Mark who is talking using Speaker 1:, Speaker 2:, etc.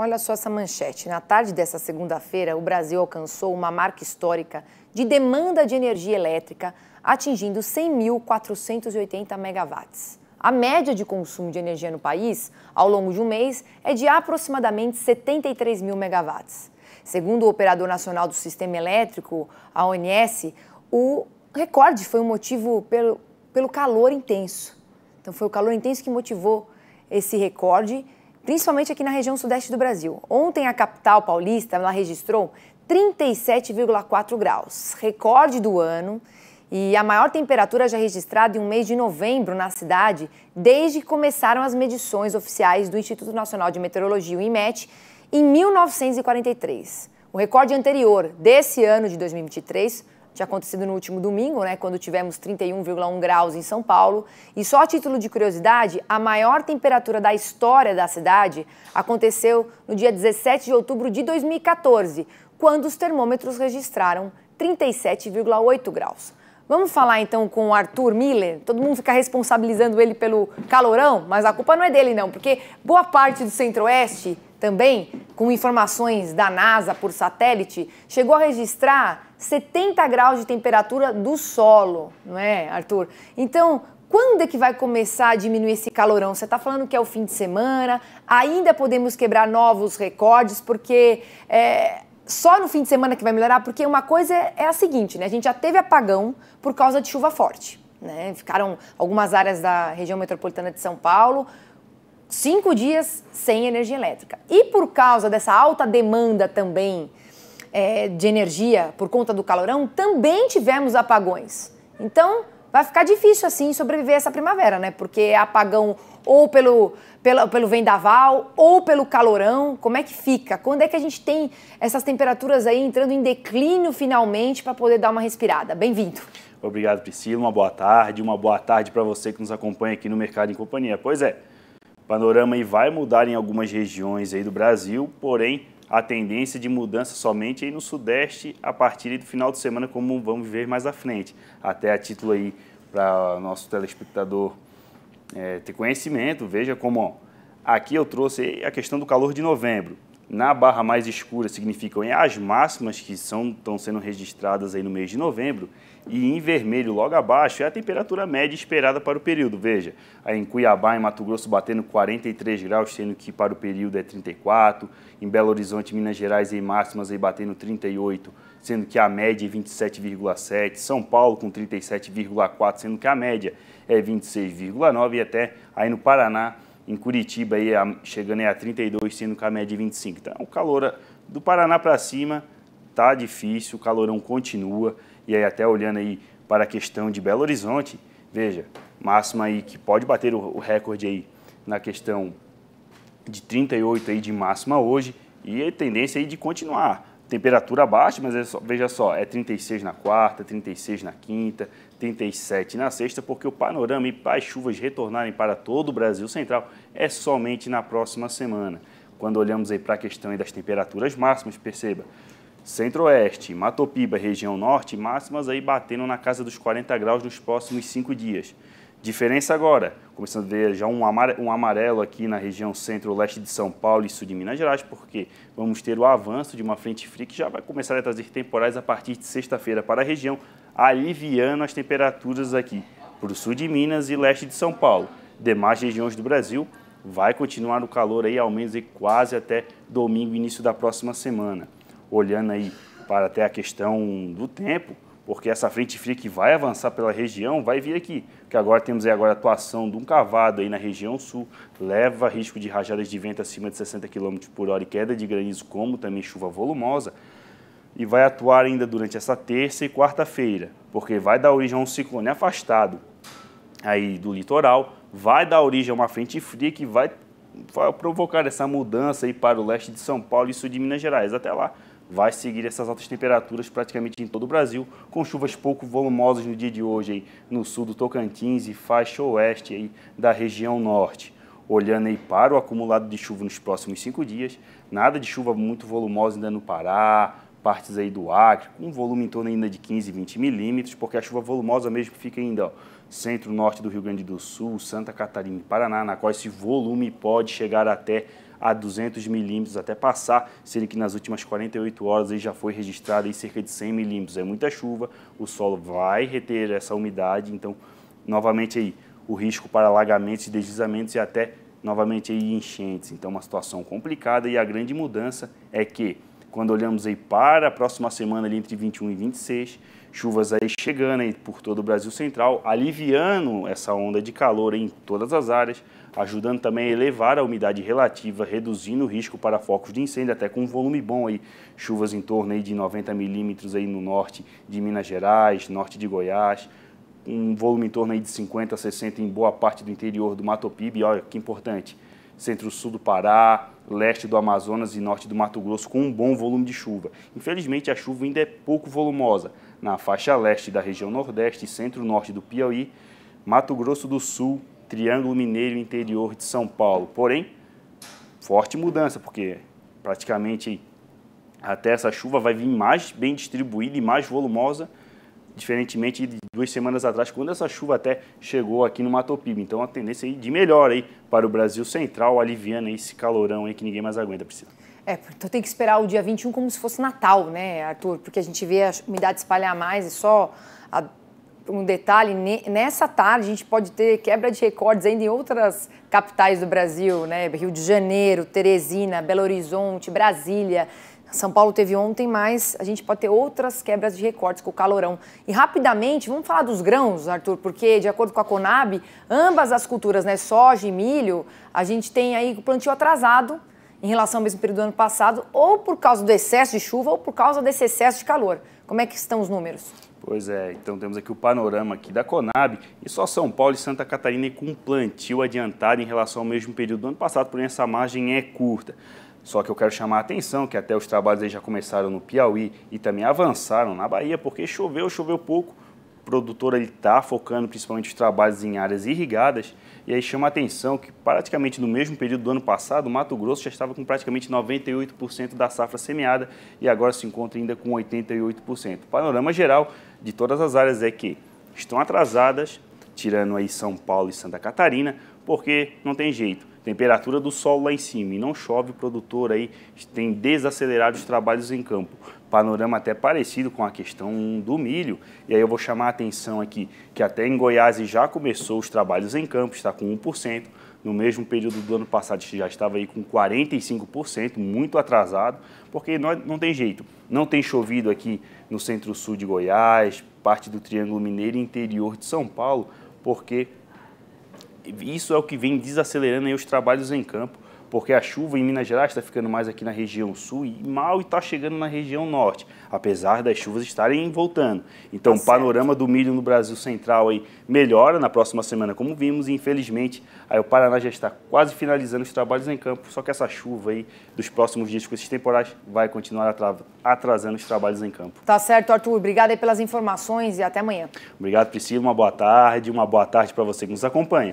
Speaker 1: Olha só essa manchete. Na tarde dessa segunda-feira, o Brasil alcançou uma marca histórica de demanda de energia elétrica, atingindo 100.480 megawatts. A média de consumo de energia no país, ao longo de um mês, é de aproximadamente 73 mil megawatts. Segundo o Operador Nacional do Sistema Elétrico, a ONS, o recorde foi um motivo pelo, pelo calor intenso. Então, foi o calor intenso que motivou esse recorde principalmente aqui na região sudeste do Brasil. Ontem, a capital paulista ela registrou 37,4 graus, recorde do ano e a maior temperatura já registrada em um mês de novembro na cidade desde que começaram as medições oficiais do Instituto Nacional de Meteorologia, o IMET, em 1943. O recorde anterior desse ano de 2023 tinha acontecido no último domingo, né, quando tivemos 31,1 graus em São Paulo. E só a título de curiosidade, a maior temperatura da história da cidade aconteceu no dia 17 de outubro de 2014, quando os termômetros registraram 37,8 graus. Vamos falar então com o Arthur Miller? Todo mundo fica responsabilizando ele pelo calorão, mas a culpa não é dele, não, porque boa parte do Centro-Oeste também, com informações da NASA por satélite, chegou a registrar 70 graus de temperatura do solo, não é, Arthur? Então, quando é que vai começar a diminuir esse calorão? Você está falando que é o fim de semana, ainda podemos quebrar novos recordes, porque é, só no fim de semana que vai melhorar? Porque uma coisa é a seguinte, né? A gente já teve apagão por causa de chuva forte. Né? Ficaram algumas áreas da região metropolitana de São Paulo cinco dias sem energia elétrica. E por causa dessa alta demanda também é, de energia por conta do calorão, também tivemos apagões. Então vai ficar difícil assim sobreviver essa primavera, né? Porque é apagão ou pelo, pelo, pelo vendaval ou pelo calorão. Como é que fica? Quando é que a gente tem essas temperaturas aí entrando em declínio finalmente para poder dar uma respirada? Bem-vindo.
Speaker 2: Obrigado, Priscila. Uma boa tarde. Uma boa tarde para você que nos acompanha aqui no Mercado em Companhia. Pois é panorama aí vai mudar em algumas regiões aí do Brasil, porém a tendência de mudança somente aí no Sudeste a partir do final de semana, como vamos ver mais à frente. Até a título aí para nosso telespectador é, ter conhecimento, veja como ó, aqui eu trouxe a questão do calor de novembro. Na barra mais escura significam as máximas que estão sendo registradas aí no mês de novembro e em vermelho logo abaixo é a temperatura média esperada para o período. Veja, em Cuiabá, em Mato Grosso, batendo 43 graus, sendo que para o período é 34. Em Belo Horizonte, Minas Gerais, em máximas aí batendo 38, sendo que a média é 27,7. São Paulo com 37,4, sendo que a média é 26,9 e até aí no Paraná em Curitiba aí, a, chegando aí a 32, sendo que a média de 25. Então, o é calor ah, do Paraná para cima tá difícil, o calorão continua. E aí, até olhando aí para a questão de Belo Horizonte, veja, máxima aí que pode bater o, o recorde aí na questão de 38 aí de máxima hoje e a é tendência aí de continuar temperatura baixa, mas é só, veja só, é 36 na quarta, 36 na quinta, 37 na sexta, porque o panorama e as chuvas retornarem para todo o Brasil Central é somente na próxima semana. Quando olhamos aí para a questão das temperaturas máximas, perceba, Centro-Oeste, Matopiba, região Norte, máximas aí batendo na casa dos 40 graus nos próximos cinco dias. Diferença agora, começando a ver já um amarelo aqui na região centro-leste de São Paulo e sul de Minas Gerais, porque vamos ter o avanço de uma frente fria que já vai começar a trazer temporais a partir de sexta-feira para a região, aliviando as temperaturas aqui para o sul de Minas e leste de São Paulo. Demais regiões do Brasil, vai continuar o calor aí ao menos quase até domingo, início da próxima semana. Olhando aí para até a questão do tempo, porque essa frente fria que vai avançar pela região vai vir aqui, que agora temos aí agora a atuação de um cavado aí na região sul, leva risco de rajadas de vento acima de 60 km por hora e queda de granizo, como também chuva volumosa, e vai atuar ainda durante essa terça e quarta-feira, porque vai dar origem a um ciclone afastado aí do litoral, vai dar origem a uma frente fria que vai, vai provocar essa mudança aí para o leste de São Paulo e sul de Minas Gerais. Até lá, vai seguir essas altas temperaturas praticamente em todo o Brasil, com chuvas pouco volumosas no dia de hoje aí, no sul do Tocantins e faixa oeste aí, da região norte. Olhando aí para o acumulado de chuva nos próximos cinco dias, nada de chuva muito volumosa ainda no Pará, partes aí do Acre, com um volume em torno ainda de 15, 20 milímetros, porque a chuva volumosa mesmo fica ainda ó, centro-norte do Rio Grande do Sul, Santa Catarina e Paraná, na qual esse volume pode chegar até a 200 milímetros até passar, sendo que nas últimas 48 horas aí já foi registrado aí cerca de 100 milímetros. É muita chuva, o solo vai reter essa umidade, então novamente aí o risco para alagamentos, deslizamentos e até novamente aí enchentes. Então uma situação complicada e a grande mudança é que quando olhamos aí para a próxima semana, ali entre 21 e 26, chuvas aí chegando aí por todo o Brasil Central, aliviando essa onda de calor em todas as áreas, ajudando também a elevar a umidade relativa, reduzindo o risco para focos de incêndio, até com um volume bom aí, chuvas em torno aí de 90 milímetros aí no norte de Minas Gerais, norte de Goiás, um volume em torno aí de 50 a 60 em boa parte do interior do Mato Pibe, olha que importante, centro-sul do Pará, leste do Amazonas e norte do Mato Grosso com um bom volume de chuva. Infelizmente, a chuva ainda é pouco volumosa na faixa leste da região nordeste e centro-norte do Piauí, Mato Grosso do Sul, Triângulo Mineiro e interior de São Paulo. Porém, forte mudança, porque praticamente até essa chuva vai vir mais bem distribuída e mais volumosa diferentemente de duas semanas atrás, quando essa chuva até chegou aqui no Mato Piba. Então, a tendência aí de melhor aí para o Brasil Central, aliviando esse calorão aí que ninguém mais aguenta, Priscila.
Speaker 1: É, então tem que esperar o dia 21 como se fosse Natal, né, Arthur? Porque a gente vê a umidade espalhar mais e só a um detalhe, nessa tarde a gente pode ter quebra de recordes ainda em outras capitais do Brasil, né? Rio de Janeiro, Teresina, Belo Horizonte, Brasília. São Paulo teve ontem, mas a gente pode ter outras quebras de recordes com o calorão. E rapidamente, vamos falar dos grãos, Arthur, porque de acordo com a Conab, ambas as culturas, né, soja e milho, a gente tem aí o plantio atrasado em relação ao mesmo período do ano passado, ou por causa do excesso de chuva ou por causa desse excesso de calor. Como é que estão os números?
Speaker 2: Pois é, então temos aqui o panorama aqui da Conab e só São Paulo e Santa Catarina com um plantio adiantado em relação ao mesmo período do ano passado, porém essa margem é curta. Só que eu quero chamar a atenção que até os trabalhos já começaram no Piauí e também avançaram na Bahia, porque choveu, choveu pouco. O produtor está focando principalmente os trabalhos em áreas irrigadas. E aí chama a atenção que praticamente no mesmo período do ano passado, o Mato Grosso já estava com praticamente 98% da safra semeada e agora se encontra ainda com 88%. O panorama geral de todas as áreas é que estão atrasadas, tirando aí São Paulo e Santa Catarina, porque não tem jeito temperatura do solo lá em cima e não chove, o produtor aí tem desacelerado os trabalhos em campo. Panorama até parecido com a questão do milho. E aí eu vou chamar a atenção aqui que até em Goiás já começou os trabalhos em campo, está com 1%. No mesmo período do ano passado já estava aí com 45%, muito atrasado, porque não, é, não tem jeito. Não tem chovido aqui no centro-sul de Goiás, parte do Triângulo Mineiro e interior de São Paulo, porque isso é o que vem desacelerando os trabalhos em campo, porque a chuva em Minas Gerais está ficando mais aqui na região sul e mal está chegando na região norte, apesar das chuvas estarem voltando. Então, tá o panorama do milho no Brasil Central aí melhora na próxima semana, como vimos, e infelizmente aí o Paraná já está quase finalizando os trabalhos em campo, só que essa chuva aí dos próximos dias com esses temporais vai continuar atrasando os trabalhos em campo.
Speaker 1: Tá certo, Arthur. Obrigada pelas informações e até amanhã.
Speaker 2: Obrigado, Priscila. Uma boa tarde, uma boa tarde para você que nos acompanha.